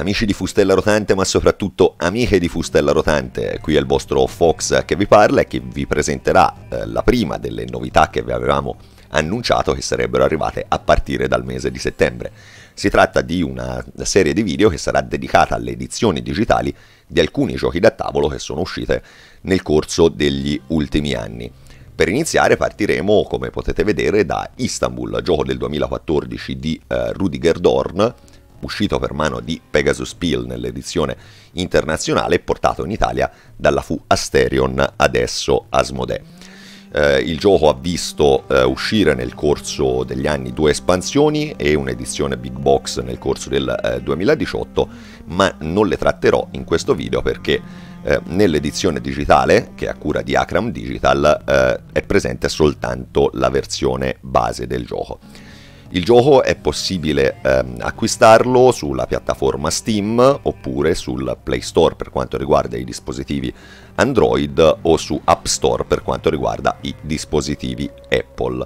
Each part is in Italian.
Amici di Fustella Rotante, ma soprattutto amiche di Fustella Rotante, qui è il vostro Fox che vi parla e che vi presenterà eh, la prima delle novità che vi avevamo annunciato che sarebbero arrivate a partire dal mese di settembre. Si tratta di una serie di video che sarà dedicata alle edizioni digitali di alcuni giochi da tavolo che sono uscite nel corso degli ultimi anni. Per iniziare partiremo, come potete vedere, da Istanbul, gioco del 2014 di eh, Rudiger Dorn, uscito per mano di Pegasus Peel nell'edizione internazionale e portato in Italia dalla Fu Asterion, adesso Asmodee. Eh, il gioco ha visto eh, uscire nel corso degli anni due espansioni e un'edizione big box nel corso del eh, 2018, ma non le tratterò in questo video perché eh, nell'edizione digitale, che è a cura di Akram Digital, eh, è presente soltanto la versione base del gioco. Il gioco è possibile ehm, acquistarlo sulla piattaforma Steam oppure sul Play Store per quanto riguarda i dispositivi Android o su App Store per quanto riguarda i dispositivi Apple.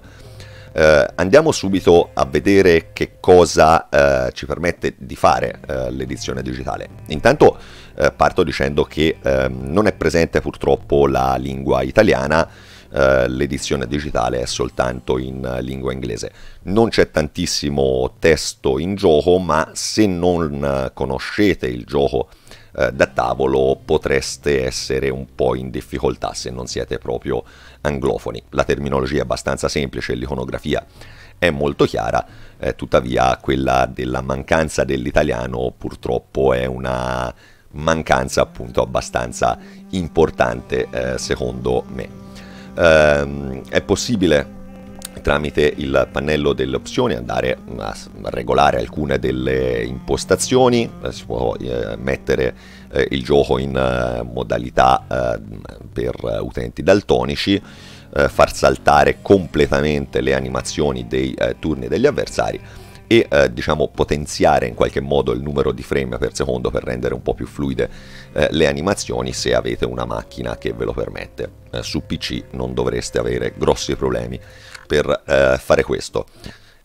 Eh, andiamo subito a vedere che cosa eh, ci permette di fare eh, l'edizione digitale. Intanto eh, parto dicendo che ehm, non è presente purtroppo la lingua italiana, eh, l'edizione digitale è soltanto in eh, lingua inglese. Non c'è tantissimo testo in gioco, ma se non eh, conoscete il gioco eh, da tavolo potreste essere un po' in difficoltà se non siete proprio anglofoni. La terminologia è abbastanza semplice, l'iconografia è molto chiara, eh, tuttavia quella della mancanza dell'italiano purtroppo è una mancanza appunto abbastanza importante eh, secondo me ehm, è possibile tramite il pannello delle opzioni andare a regolare alcune delle impostazioni, eh, si può eh, mettere eh, il gioco in eh, modalità eh, per utenti daltonici, eh, far saltare completamente le animazioni dei turni degli avversari e eh, diciamo potenziare in qualche modo il numero di frame per secondo per rendere un po' più fluide eh, le animazioni se avete una macchina che ve lo permette. Eh, su PC non dovreste avere grossi problemi per eh, fare questo.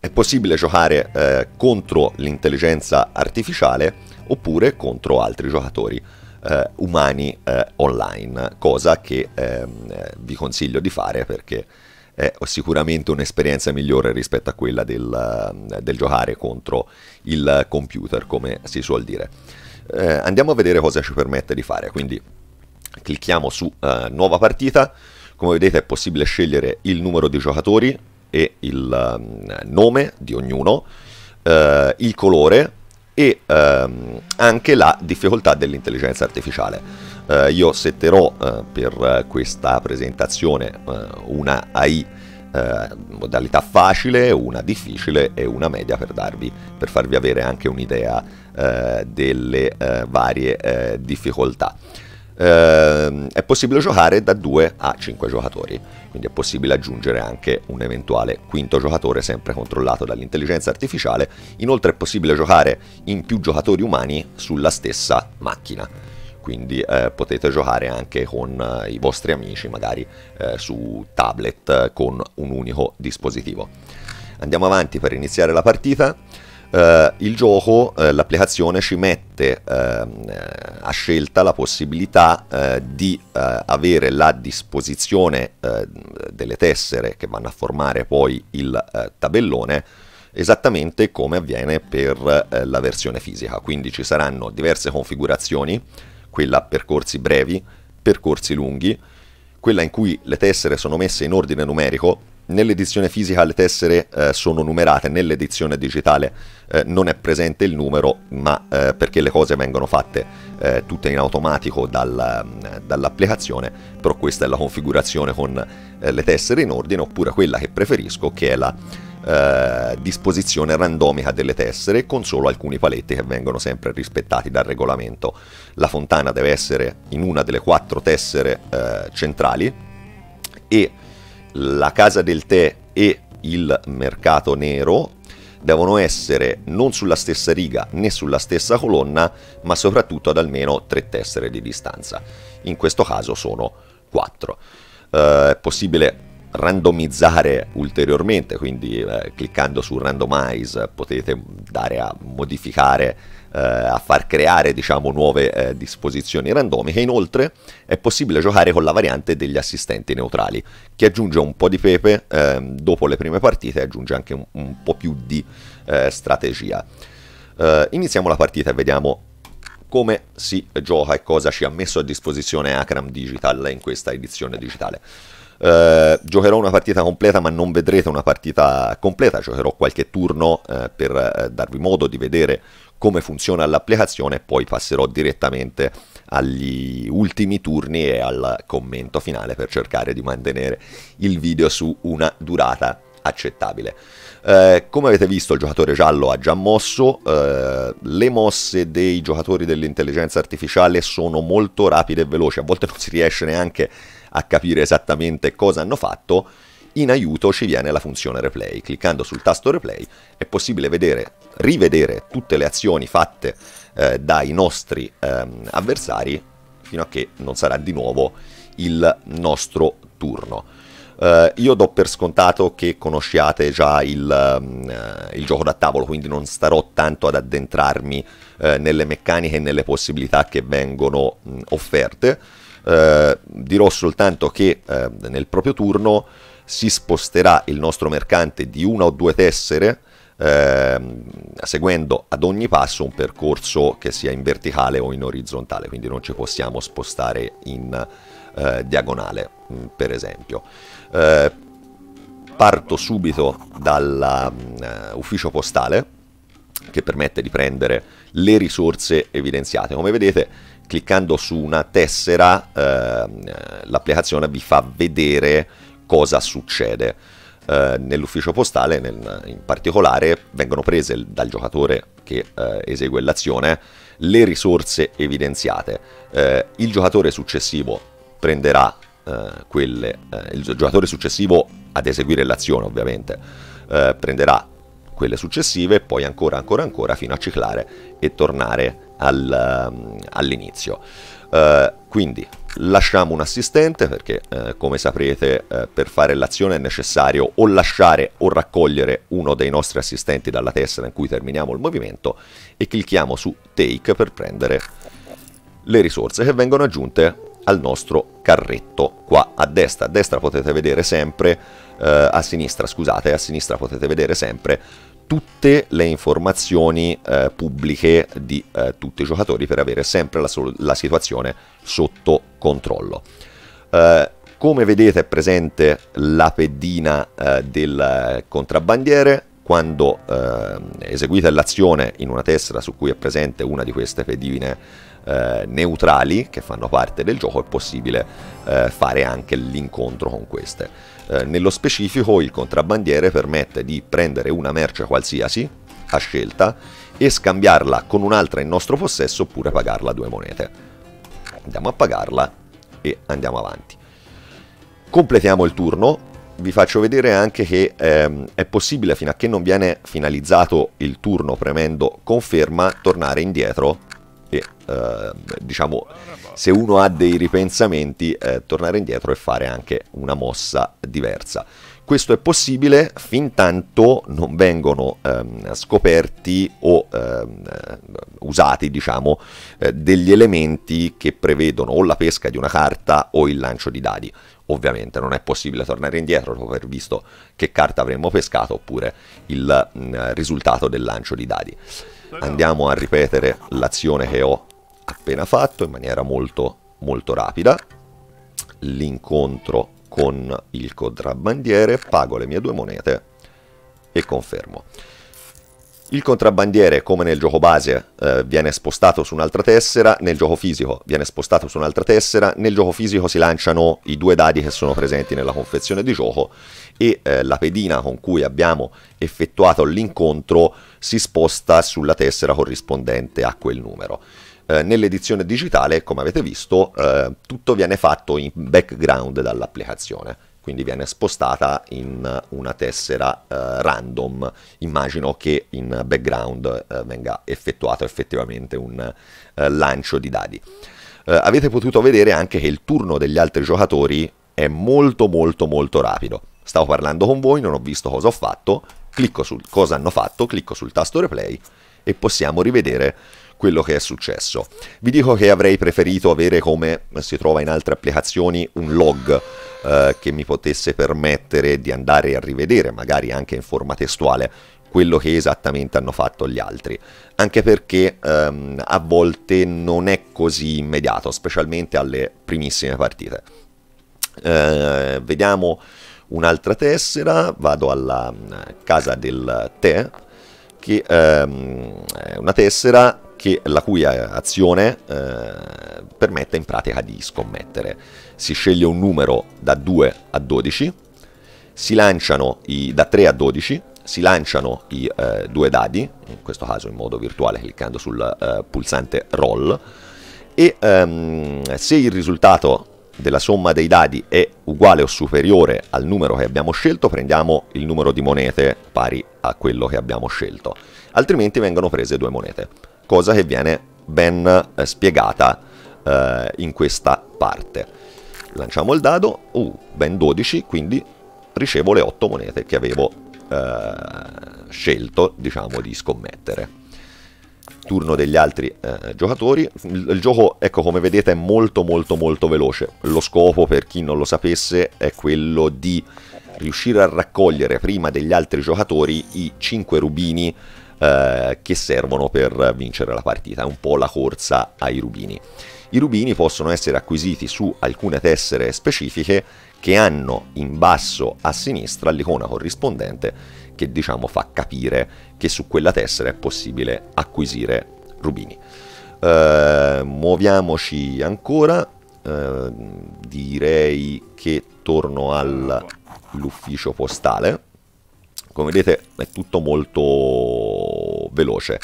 È possibile giocare eh, contro l'intelligenza artificiale oppure contro altri giocatori. Eh, umani online, cosa che ehm, vi consiglio di fare perché è sicuramente un'esperienza migliore rispetto a quella del, eh, del giocare contro il computer, come si suol dire. Eh, andiamo a vedere cosa ci permette di fare, quindi clicchiamo su eh, nuova partita, come vedete è possibile scegliere il numero di giocatori e il ehm, nome di ognuno, eh, il colore e ehm, anche la difficoltà dell'intelligenza artificiale eh, io setterò eh, per questa presentazione eh, una AI eh, modalità facile, una difficile e una media per, darvi, per farvi avere anche un'idea eh, delle varie difficoltà. Eh, è possibile giocare da 2 a 5 giocatori, quindi è possibile aggiungere anche un eventuale quinto giocatore sempre controllato dall'intelligenza artificiale, inoltre è possibile giocare in più giocatori umani sulla stessa macchina quindi eh, potete giocare anche con eh, i vostri amici magari eh, su tablet eh, con un unico dispositivo. Andiamo avanti per iniziare la partita. Uh, il gioco, uh, l'applicazione ci mette uh, a scelta la possibilità di avere la disposizione delle tessere che vanno a formare poi il tabellone esattamente come avviene per la versione fisica, quindi ci saranno diverse configurazioni quella percorsi brevi, percorsi lunghi, quella in cui le tessere sono messe in ordine numerico. Nell'edizione fisica le tessere eh, sono numerate, nell'edizione digitale eh, non è presente il numero, ma eh, perché le cose vengono fatte eh, tutte in automatico dal, mm, dall'applicazione, però questa è la configurazione con eh, le tessere in ordine, oppure quella che preferisco che è la eh, disposizione randomica delle tessere con solo alcuni paletti che vengono sempre rispettati dal regolamento. La fontana deve essere in una delle quattro tessere eh, centrali e la casa del tè e il mercato nero devono essere non sulla stessa riga né sulla stessa colonna, ma soprattutto ad almeno tre tessere di distanza. In questo caso sono 4. Eh, è possibile randomizzare ulteriormente, quindi eh, cliccando su randomize potete dare a modificare, eh, a far creare diciamo nuove eh, disposizioni randomiche. Inoltre è possibile giocare con la variante degli assistenti neutrali, che aggiunge un po' di pepe ehm, dopo le prime partite, aggiunge anche un, un po' più di eh, strategia. Eh, iniziamo la partita e vediamo come si gioca e cosa ci ha messo a disposizione Akram Digital in questa edizione digitale. Eh, giocherò una partita completa ma non vedrete una partita completa, giocherò qualche turno eh, per eh, darvi modo di vedere come funziona l'applicazione e poi passerò direttamente agli ultimi turni e al commento finale per cercare di mantenere il video su una durata accettabile. Eh, come avete visto il giocatore giallo ha già mosso, eh, le mosse dei giocatori dell'intelligenza artificiale sono molto rapide e veloci, a volte non si riesce neanche a capire esattamente cosa hanno fatto, in aiuto ci viene la funzione replay. Cliccando sul tasto replay è possibile vedere, rivedere tutte le azioni fatte eh, dai nostri ehm, avversari fino a che non sarà di nuovo il nostro turno. Eh, io do per scontato che conosciate già il, ehm, il, gioco da tavolo, quindi non starò tanto ad addentrarmi eh, nelle meccaniche e nelle possibilità che vengono mh, offerte. Eh, dirò soltanto che eh, nel proprio turno si sposterà il nostro mercante di una o due tessere Ehm, seguendo ad ogni passo un percorso che sia in verticale o in orizzontale, quindi non ci possiamo spostare in eh, diagonale, per esempio. Eh, parto subito dall'ufficio mm, eh, uh, postale che permette di prendere le risorse evidenziate. Come vedete, cliccando su una tessera, eh, l'applicazione vi fa vedere cosa succede. Eh, nell'ufficio postale, nel, in particolare, vengono prese dal giocatore che eh, esegue l'azione le risorse evidenziate. Eh, il giocatore successivo prenderà eh, quelle, eh, il giocatore successivo ad eseguire l'azione ovviamente eh, prenderà quelle successive e poi ancora, ancora, ancora fino a ciclare e tornare al, um, all'inizio. Eh, quindi lasciamo un assistente perché eh, come saprete eh, per fare l'azione è necessario o lasciare o raccogliere uno dei nostri assistenti dalla tessera in cui terminiamo il movimento e clicchiamo su Take per prendere le risorse che vengono aggiunte al nostro carretto qua a destra. A destra potete vedere sempre, eh, a sinistra scusate, a sinistra potete vedere sempre tutte le informazioni eh, pubbliche di eh, tutti i giocatori per avere sempre la, la situazione sotto controllo. Eh, come vedete è presente la pedina eh, del contrabbandiere, quando eh, eseguite l'azione in una tessera su cui è presente una di queste pedine eh, neutrali che fanno parte del gioco è possibile eh, fare anche l'incontro con queste. Eh, nello specifico il contrabbandiere permette di prendere una merce qualsiasi a scelta e scambiarla con un'altra in nostro possesso oppure pagarla due monete. Andiamo a pagarla e andiamo avanti. Completiamo il turno vi faccio vedere anche che ehm, è possibile fino a che non viene finalizzato il turno premendo conferma tornare indietro e eh, diciamo se uno ha dei ripensamenti eh, tornare indietro e fare anche una mossa diversa. Questo è possibile fin tanto non vengono ehm, scoperti o ehm, usati diciamo, eh, degli elementi che prevedono o la pesca di una carta o il lancio di dadi. Ovviamente non è possibile tornare indietro dopo aver visto che carta avremmo pescato oppure il mh, mm, risultato del lancio di dadi andiamo a ripetere l'azione che ho appena fatto in maniera molto, molto rapida. L'incontro con il contrabbandiere, pago le mie due monete e confermo. Il contrabbandiere, come nel gioco base, eh, viene spostato su un'altra tessera, nel gioco fisico viene spostato su un'altra tessera, nel gioco fisico si lanciano i due dadi che sono presenti nella confezione di gioco e eh, la pedina con cui abbiamo effettuato l'incontro si sposta sulla tessera corrispondente a quel numero. Eh, nell'edizione digitale, come avete visto, eh, tutto viene fatto in background dall'applicazione quindi viene spostata in eh, una tessera eh, random. Immagino che in background eh, venga effettuato effettivamente un eh, lancio di dadi. Eh, avete potuto vedere anche che il turno degli altri giocatori è molto molto molto rapido. Stavo parlando con voi, non ho visto cosa ho fatto, clicco su cosa hanno fatto, clicco sul tasto replay e possiamo rivedere quello che è successo. Vi dico che avrei preferito avere come si trova in altre applicazioni un log eh, che mi potesse permettere di andare a rivedere, magari anche in forma testuale, quello che esattamente hanno fatto gli altri. Anche perché ehm, a volte non è così immediato, specialmente alle primissime partite. Eh, vediamo un'altra tessera, vado alla eh, casa del tè, che ehm, è una tessera che, la cui eh, azione eh, permette in pratica di scommettere si sceglie un numero da 2 a 12, si lanciano i, da 3 a 12, si lanciano i eh, due dadi, in questo caso in modo virtuale cliccando sul eh, pulsante roll, e ehm, se il risultato della somma dei dadi è uguale o superiore al numero che abbiamo scelto, prendiamo il numero di monete pari a quello che abbiamo scelto, altrimenti vengono prese due monete, cosa che viene ben eh, spiegata eh, in questa parte. Lanciamo il dado, uh, ben 12, quindi ricevo le 8 monete che avevo eh, scelto, diciamo, di scommettere. Turno degli altri eh, giocatori. Il, il gioco, ecco, come vedete è molto molto molto veloce. Lo scopo, per chi non lo sapesse, è quello di riuscire a raccogliere prima degli altri giocatori i 5 rubini eh, che servono per vincere la partita. È un po' la corsa ai rubini. I rubini possono essere acquisiti su alcune tessere specifiche che hanno in basso a sinistra l'icona corrispondente che diciamo fa capire che su quella tessera è possibile acquisire rubini. Eh, muoviamoci ancora, eh, direi che torno all'ufficio postale. Come vedete è tutto molto veloce.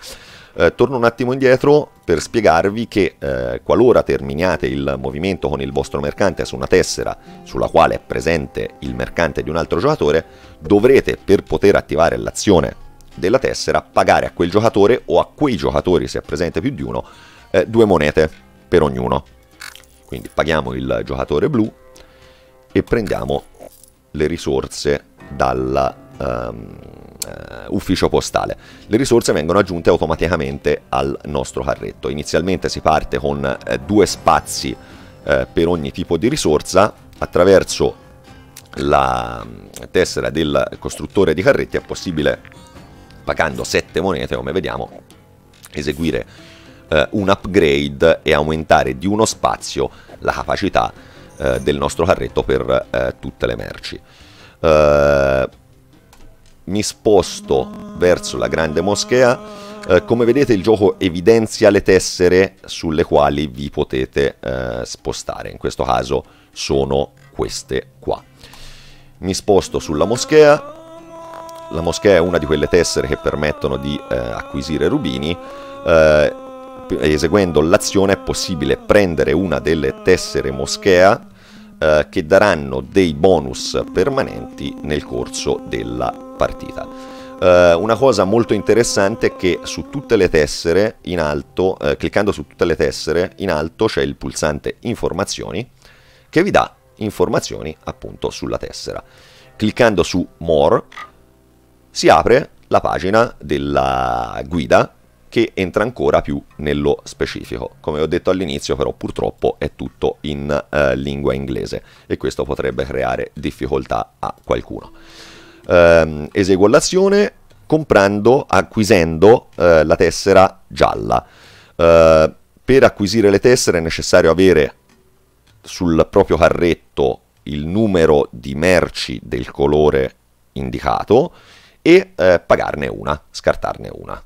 Eh, torno un attimo indietro per spiegarvi che eh, qualora terminiate il movimento con il vostro mercante su una tessera sulla quale è presente il mercante di un altro giocatore, dovrete per poter attivare l'azione della tessera pagare a quel giocatore o a quei giocatori se è presente più di uno eh, due monete per ognuno. Quindi paghiamo il giocatore blu e prendiamo le risorse dalla... Um, eh, ufficio postale. Le risorse vengono aggiunte automaticamente al nostro carretto. Inizialmente si parte con eh, due spazi eh, per ogni tipo di risorsa attraverso la mm, tessera del costruttore di carretti è possibile pagando 7 monete come vediamo eseguire eh, un upgrade e aumentare di uno spazio la capacità eh, del nostro carretto per eh, tutte le merci. Eh, mi sposto verso la grande moschea, eh, come vedete il gioco evidenzia le tessere sulle quali vi potete eh, spostare, in questo caso sono queste qua. Mi sposto sulla moschea, la moschea è una di quelle tessere che permettono di eh, acquisire rubini, eh, eseguendo l'azione è possibile prendere una delle tessere moschea eh, che daranno dei bonus permanenti nel corso della partita. Uh, una cosa molto interessante è che su tutte le tessere in alto, uh, cliccando su tutte le tessere in alto c'è il pulsante informazioni che vi dà informazioni appunto sulla tessera. Cliccando su More si apre la pagina della guida che entra ancora più nello specifico. Come ho detto all'inizio però purtroppo è tutto in uh, lingua inglese e questo potrebbe creare difficoltà a qualcuno ehm, eseguo l'azione comprando, acquisendo eh, la tessera gialla. Eh, per acquisire le tessere è necessario avere sul proprio carretto il numero di merci del colore indicato e eh, pagarne una, scartarne una.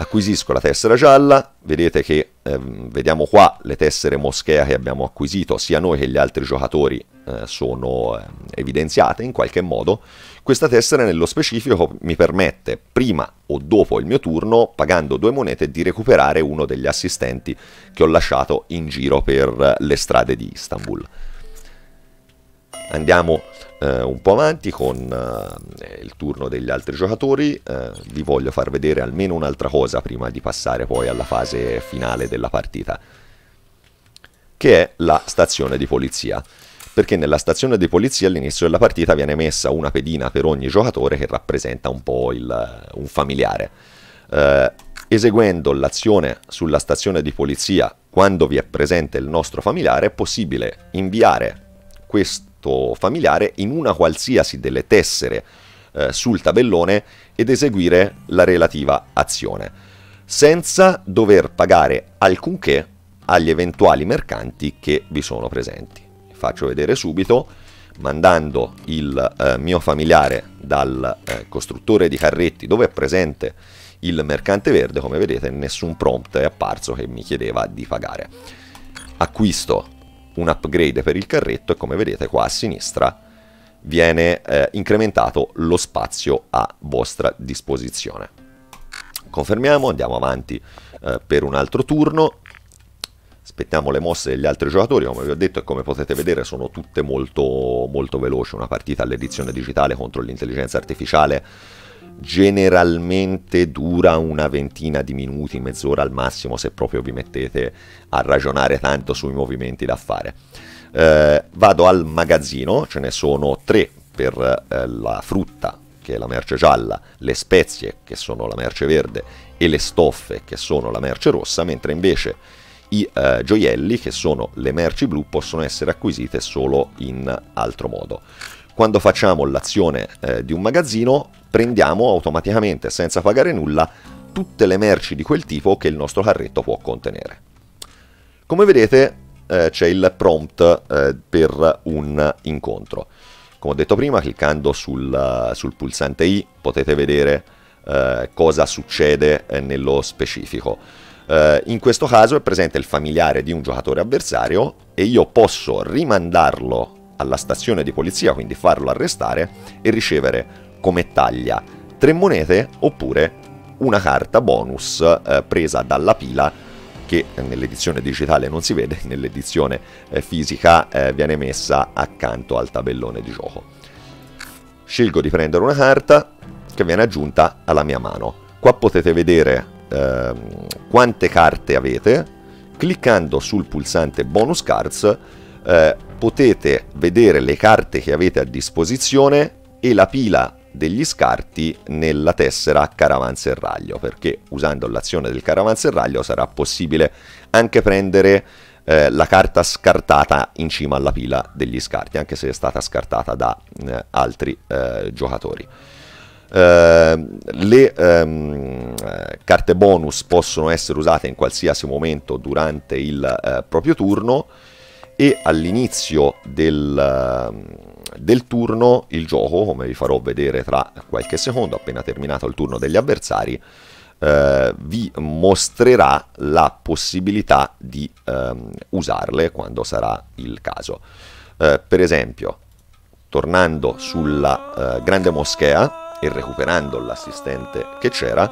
Acquisisco la tessera gialla, vedete che eh, vediamo qua le tessere moschea che abbiamo acquisito, sia noi che gli altri giocatori eh, sono eh, evidenziate in qualche modo. Questa tessera nello specifico mi permette, prima o dopo il mio turno, pagando due monete, di recuperare uno degli assistenti che ho lasciato in giro per eh, le strade di Istanbul. Andiamo eh, un po' avanti con eh, il turno degli altri giocatori, vi voglio far vedere almeno un'altra cosa prima di passare poi alla fase finale della partita che è la stazione di polizia perché nella stazione di polizia all'inizio della partita viene messa una pedina per ogni giocatore che rappresenta un po' il, un familiare. Eh, eseguendo l'azione sulla stazione di polizia quando vi è presente il nostro familiare è possibile inviare questo familiare in una qualsiasi delle tessere eh, sul tabellone ed eseguire la relativa azione senza dover pagare alcunché agli eventuali mercanti che vi sono presenti faccio vedere subito, mandando il eh, mio familiare dal eh, costruttore di carretti dove è presente il mercante verde, come vedete nessun prompt è apparso che mi chiedeva di pagare. Acquisto un upgrade per il carretto e come vedete qua a sinistra viene eh, incrementato lo spazio a vostra disposizione. Confermiamo, andiamo avanti eh, per un altro turno Aspettiamo le mosse degli altri giocatori, come vi ho detto e come potete vedere sono tutte molto, molto veloci, una partita all'edizione digitale contro l'intelligenza artificiale generalmente dura una ventina di minuti, mezz'ora al massimo se proprio vi mettete a ragionare tanto sui movimenti da fare. Eh, vado al magazzino, ce ne sono tre per eh, la frutta che è la merce gialla, le spezie che sono la merce verde e le stoffe che sono la merce rossa, mentre invece i eh, gioielli, che sono le merci blu, possono essere acquisite solo in altro modo. Quando facciamo l'azione eh, di un magazzino, prendiamo automaticamente, senza pagare nulla, tutte le merci di quel tipo che il nostro carretto può contenere. Come vedete eh, c'è il prompt eh, per un incontro. Come ho detto prima, cliccando sul, sul pulsante I potete vedere eh, cosa succede eh, nello specifico eh, in questo caso è presente il familiare di un giocatore avversario e io posso rimandarlo alla stazione di polizia, quindi farlo arrestare e ricevere come taglia tre monete oppure una carta bonus eh, presa dalla pila che nell'edizione digitale non si vede, nell'edizione eh, fisica eh, viene messa accanto al tabellone di gioco. Scelgo di prendere una carta che viene aggiunta alla mia mano. Qua potete vedere eh, quante carte avete, cliccando sul pulsante bonus cards eh, potete vedere le carte che avete a disposizione e la pila degli scarti nella tessera caravanserraglio perché usando l'azione del caravanserraglio sarà possibile anche prendere eh, la carta scartata in cima alla pila degli scarti anche se è stata scartata da eh, altri eh, giocatori Ehm, le ehm, carte bonus possono essere usate in qualsiasi momento durante il eh, proprio turno e all'inizio del, ehm, del, turno il gioco, come vi farò vedere tra qualche secondo, appena terminato il turno degli avversari, eh, vi mostrerà la possibilità di ehm, usarle quando sarà il caso. Eh, per esempio, tornando sulla eh, grande moschea, e recuperando l'assistente che c'era,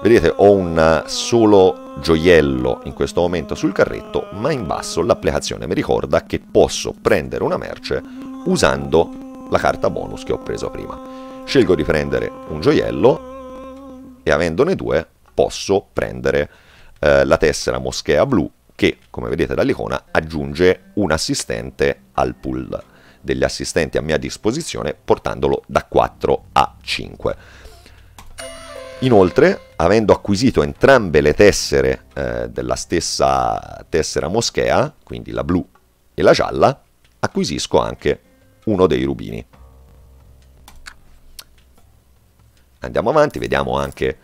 vedete ho un solo gioiello in questo momento sul carretto, ma in basso l'applicazione mi ricorda che posso prendere una merce usando la carta bonus che ho preso prima. Scelgo di prendere un gioiello e avendone due posso prendere eh, la tessera moschea blu che, come vedete dall'icona, aggiunge un assistente al pull degli assistenti a mia disposizione portandolo da 4 a 5. Inoltre, avendo acquisito entrambe le tessere eh, della stessa tessera moschea, quindi la blu e la gialla, acquisisco anche uno dei rubini. Andiamo avanti, vediamo anche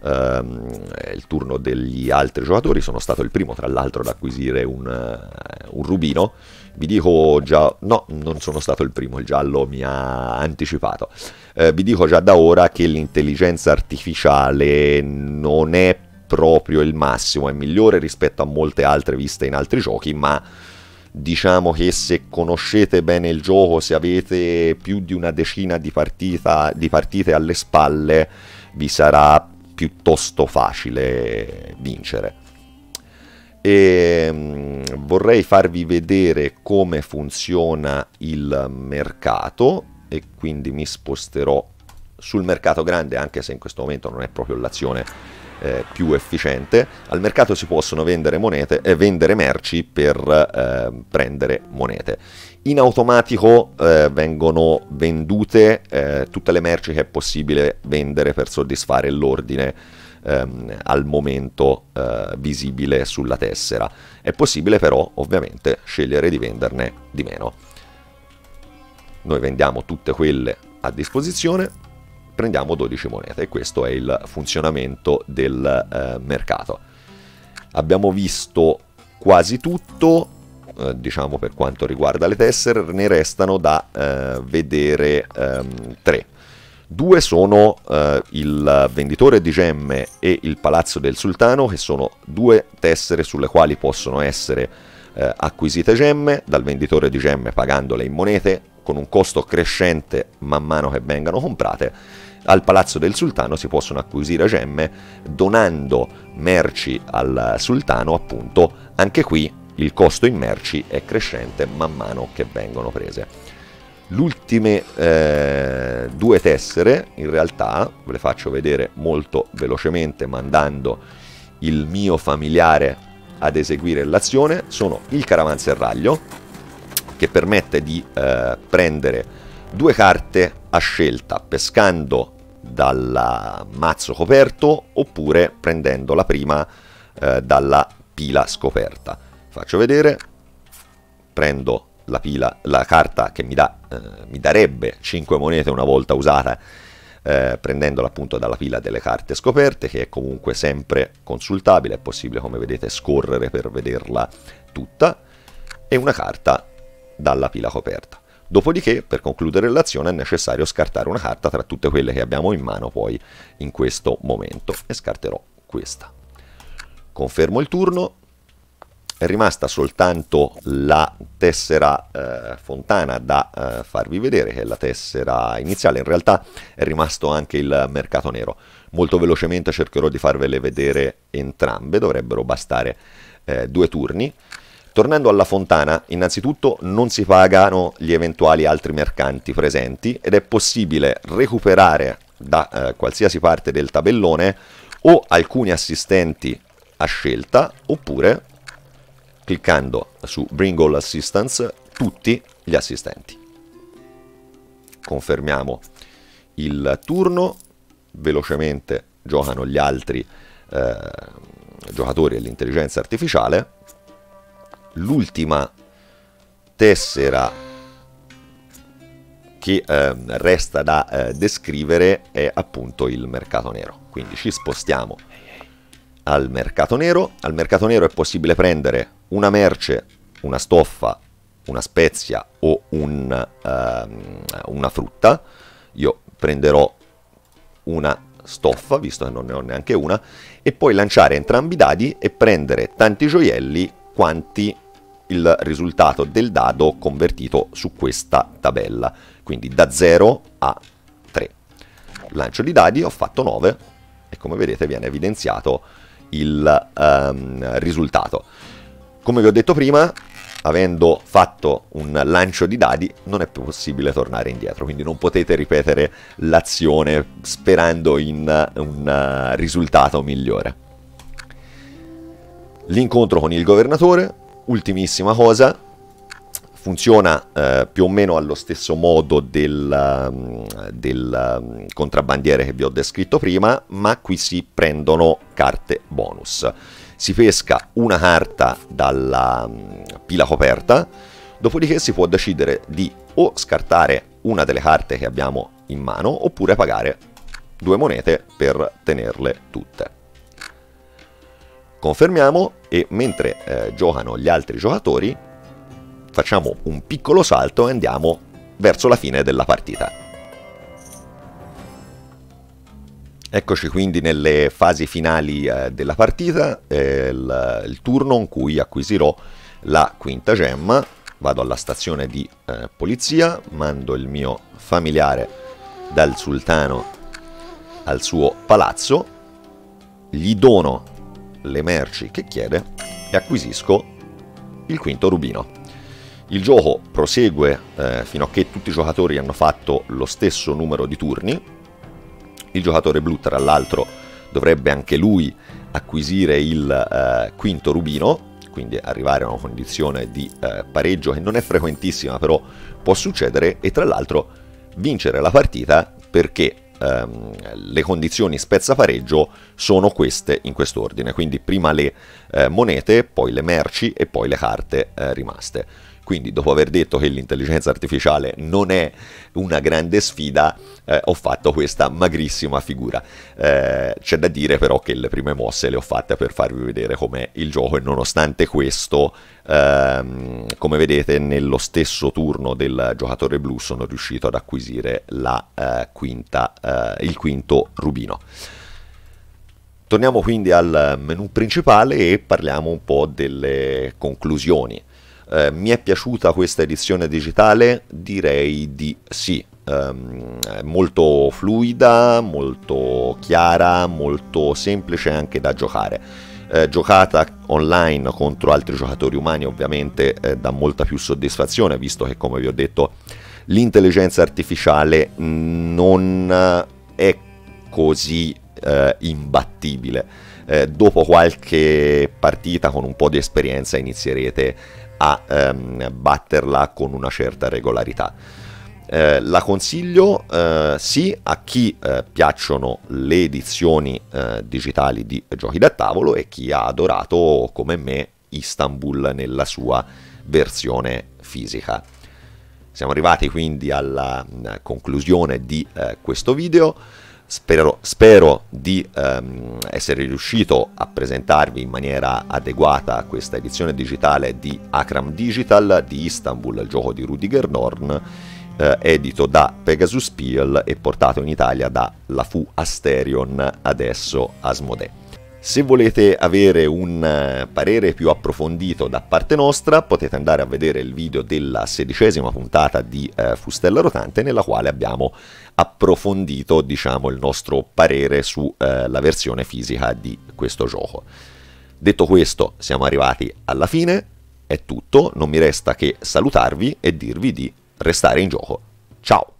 è ehm, il turno degli altri giocatori, sono stato il primo tra l'altro ad acquisire un, eh, un rubino, vi dico già, no, non sono stato il primo, il giallo mi ha anticipato, eh, vi dico già da ora che l'intelligenza artificiale non è proprio il massimo, è migliore rispetto a molte altre viste in altri giochi, ma diciamo che se conoscete bene il gioco, se avete più di una decina di, partita, di partite alle spalle, vi sarà piuttosto facile vincere. E ehm, vorrei farvi vedere come funziona il mercato e quindi mi sposterò sul mercato grande anche se in questo momento non è proprio l'azione eh, più efficiente. Al mercato si possono vendere monete e vendere merci per eh, prendere monete. In automatico eh, vengono vendute eh, tutte le merci che è possibile vendere per soddisfare l'ordine ehm, al momento eh, visibile sulla tessera. È possibile però ovviamente scegliere di venderne di meno. Noi vendiamo tutte quelle a disposizione prendiamo 12 monete e questo è il funzionamento del eh, mercato. Abbiamo visto quasi tutto, eh, diciamo per quanto riguarda le tessere, ne restano da eh, vedere ehm, tre. Due sono eh, il venditore di gemme e il palazzo del sultano, che sono due tessere sulle quali possono essere eh, acquisite gemme dal venditore di gemme pagandole in monete con un costo crescente man mano che vengano comprate al palazzo del sultano si possono acquisire gemme donando merci al sultano, appunto, anche qui il costo in merci è crescente man mano che vengono prese. l'ultime eh, due tessere, in realtà, ve le faccio vedere molto velocemente mandando il mio familiare ad eseguire l'azione, sono il caravanserraglio, che permette di eh, prendere due carte a scelta, pescando dal mazzo coperto oppure prendendo la prima eh, dalla pila scoperta. Faccio vedere, prendo la, pila, la carta che mi, da, eh, mi darebbe 5 monete una volta usata eh, prendendola appunto dalla pila delle carte scoperte che è comunque sempre consultabile, è possibile come vedete scorrere per vederla tutta e una carta dalla pila coperta. Dopodiché, per concludere l'azione, è necessario scartare una carta tra tutte quelle che abbiamo in mano poi in questo momento. E scarterò questa. Confermo il turno. È rimasta soltanto la tessera eh, fontana da eh, farvi vedere, che è la tessera iniziale. In realtà è rimasto anche il mercato nero. Molto velocemente cercherò di farvele vedere entrambe, dovrebbero bastare eh, due turni. Tornando alla fontana, innanzitutto non si pagano gli eventuali altri mercanti presenti ed è possibile recuperare da eh, qualsiasi parte del tabellone o alcuni assistenti a scelta oppure cliccando su Bring All Assistance tutti gli assistenti. Confermiamo il turno, velocemente giocano gli altri eh, giocatori dell'intelligenza artificiale l'ultima tessera che eh, resta da eh, descrivere è appunto il mercato nero. Quindi ci spostiamo al mercato nero. Al mercato nero è possibile prendere una merce, una stoffa, una spezia o un, ehm, una frutta. Io prenderò una stoffa, visto che non ne ho neanche una, e poi lanciare entrambi i dadi e prendere tanti gioielli quanti il risultato del dado convertito su questa tabella, quindi da 0 a 3. Lancio di dadi, ho fatto 9 e come vedete viene evidenziato il um, risultato. Come vi ho detto prima, avendo fatto un lancio di dadi non è più possibile tornare indietro, quindi non potete ripetere l'azione sperando in un eh, risultato migliore. L'incontro con il governatore, ultimissima cosa, funziona eh, più o meno allo stesso modo del, mm, del, mm, contrabbandiere che vi ho descritto prima, ma qui si prendono carte bonus. Si pesca una carta dalla mm, pila coperta, dopodiché si può decidere di o scartare una delle carte che abbiamo in mano oppure pagare due monete per tenerle tutte. Confermiamo e mentre eh, giocano gli altri giocatori facciamo un piccolo salto e andiamo verso la fine della partita. Eccoci quindi nelle fasi finali eh, della partita, eh, il, il, turno in cui acquisirò la quinta gemma, vado alla stazione di eh, polizia, mando il mio familiare dal sultano al suo palazzo, gli dono le merci che chiede e acquisisco il quinto rubino. Il gioco prosegue eh, fino a che tutti i giocatori hanno fatto lo stesso numero di turni. Il giocatore blu, tra l'altro, dovrebbe anche lui acquisire il eh, quinto rubino, quindi arrivare a una condizione di eh, pareggio che non è frequentissima, però può succedere, e tra l'altro vincere la partita perché ehm, le condizioni spezza pareggio sono queste in quest'ordine, quindi prima le eh, monete, poi le merci e poi le carte eh, rimaste. Quindi dopo aver detto che l'intelligenza artificiale non è una grande sfida, eh, ho fatto questa magrissima figura. Eh, c'è da dire però che le prime mosse le ho fatte per farvi vedere com'è il gioco e nonostante questo, ehm, come vedete, nello stesso turno del giocatore blu sono riuscito ad acquisire la, eh, quinta, eh, il quinto rubino. Torniamo quindi al menu principale e parliamo un po' delle conclusioni. Eh, mi è piaciuta questa edizione digitale? Direi di sì. Um, molto fluida, molto chiara, molto semplice anche da giocare. Eh, giocata online contro altri giocatori umani ovviamente eh, dà molta più soddisfazione visto che come vi ho detto l'intelligenza artificiale non eh, è così eh, imbattibile. Eh, dopo qualche partita con un po' di esperienza inizierete a ehm, batterla con una certa regolarità. Eh, la consiglio eh, sì a chi eh, piacciono le edizioni eh, digitali di giochi da tavolo e chi ha adorato come me Istanbul nella sua versione fisica. Siamo arrivati quindi alla mm, conclusione di eh, questo video. Spero, spero di ehm, essere riuscito a presentarvi in maniera adeguata questa edizione digitale di Akram Digital di Istanbul, il gioco di Rudiger Norn, eh, edito da Pegasus Peel e portato in Italia da La Fu Asterion, adesso Asmode. Se volete avere un eh, parere più approfondito da parte nostra potete andare a vedere il video della sedicesima puntata di eh, Fustella Rotante nella quale abbiamo approfondito diciamo, il nostro parere sulla eh, versione fisica di questo gioco. Detto questo, siamo arrivati alla fine, è tutto, non mi resta che salutarvi e dirvi di restare in gioco. Ciao!